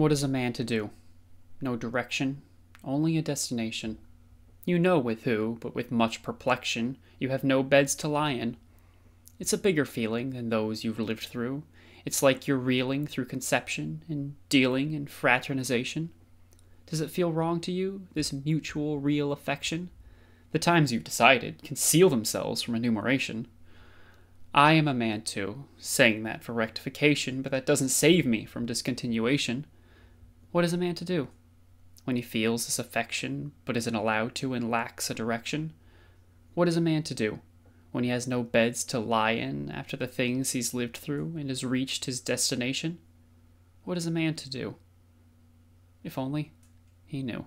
What is a man to do? No direction, only a destination. You know with who, but with much perplexion, you have no beds to lie in. It's a bigger feeling than those you've lived through. It's like you're reeling through conception and dealing and fraternization. Does it feel wrong to you, this mutual real affection? The times you've decided conceal themselves from enumeration. I am a man too, saying that for rectification, but that doesn't save me from discontinuation. What is a man to do? When he feels this affection, but isn't allowed to and lacks a direction? What is a man to do? When he has no beds to lie in after the things he's lived through and has reached his destination? What is a man to do? If only he knew.